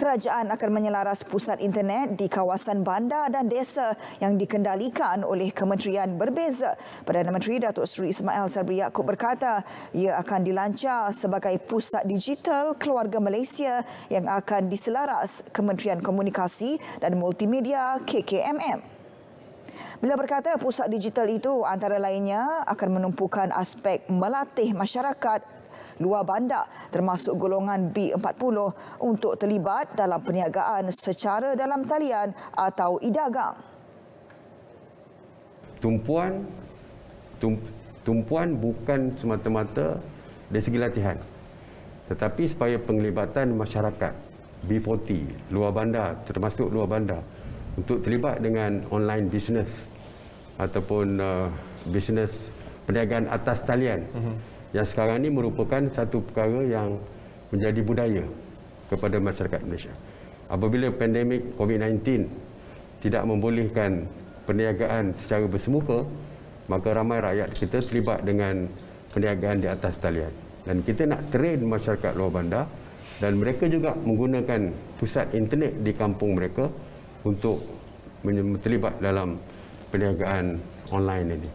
Kerajaan akan menyelaras pusat internet di kawasan bandar dan desa yang dikendalikan oleh kementerian berbeza. Perdana Menteri Datuk Seri Ismail Sabri Yaakob berkata ia akan dilancar sebagai pusat digital keluarga Malaysia yang akan diselaras Kementerian Komunikasi dan Multimedia KKMM. Bila berkata pusat digital itu antara lainnya akan menumpukan aspek melatih masyarakat luar bandar termasuk golongan B40 untuk terlibat dalam perniagaan secara dalam talian atau idagang. Tumpuan tumpuan bukan semata-mata dari segi latihan tetapi supaya penglibatan masyarakat B40 luar bandar termasuk luar bandar untuk terlibat dengan online business ataupun uh, business perniagaan atas talian. Uh-huh yang sekarang ini merupakan satu perkara yang menjadi budaya kepada masyarakat Malaysia. Apabila pandemik COVID-19 tidak membolehkan perniagaan secara bersemuka, maka ramai rakyat kita terlibat dengan perniagaan di atas talian. Dan kita nak train masyarakat luar bandar dan mereka juga menggunakan pusat internet di kampung mereka untuk terlibat dalam perniagaan online ini.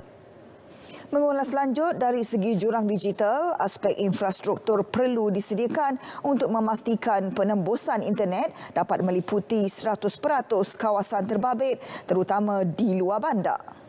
Mengulas lanjut dari segi jurang digital, aspek infrastruktur perlu disediakan untuk memastikan penembusan internet dapat meliputi 100% kawasan terbabit terutama di luar bandar.